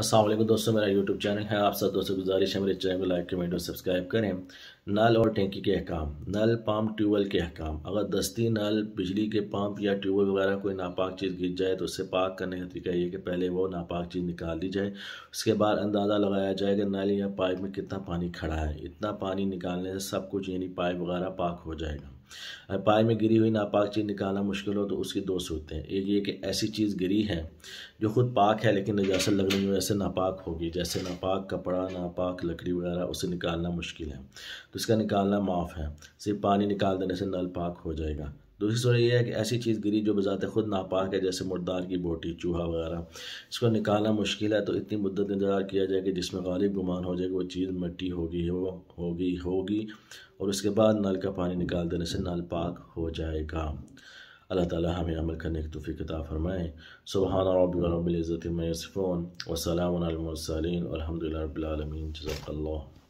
असल दोस्तों मेरा यूट्यूब चैनल है आप सब दोस्तों गुजारिश है मेरे चैनल को लाइक कमेंट और सब्सक्राइब करें नल और टेंकी के अहकाम नल पम्प ट्यूबवेल के अहकाम अगर दस्ती नल बिजली के पम्प या ट्यूबवेल वगैरह कोई नापाक चीज़ गिर जाए तो उससे पाक करने का तरीका ये कि पहले वो नापाक चीज़ निकाल दी जाए उसके बाद अंदाज़ा लगाया जाए कि नल या पाइप में कितना पानी खड़ा है इतना पानी निकालने से सब कुछ यानी पाइप वगैरह पाक हो जाएगा पाए में गिरी हुई नापाक चीज़ निकालना मुश्किल हो तो उसके दो सूरतें हैं एक ये कि ऐसी चीज़ गिरी है जो खुद पाक है लेकिन नजासत लगने की वजह से नापाक होगी जैसे नापाक कपड़ा नापाक लकड़ी वगैरह उसे निकालना मुश्किल है तो इसका निकालना माफ़ है सिर्फ पानी निकाल देने से नल पाक हो जाएगा दूसरी सूरत यह है कि ऐसी चीज़ गिरी जो बज़ात खुद नापाक है जैसे मुर्दार की बोटी चूहा वगैरह इसको निकालना मुश्किल है तो इतनी मुद्दत इंतज़ार किया जाए कि जिसमें गालिब गुमान हो जाए कि वो चीज़ मिट्टी होगी हो होगी होगी और उसके बाद नल का पानी निकाल देने से नल पाक हो जाएगा अल्लाह ताला हमें अमल करने की तोफ़ी किताब फरमाएँ सुबह रबी रबिलज़त मैसफ़ोन वसलामसलिन अलहमदिल्लाबीआलमीन जज़ाक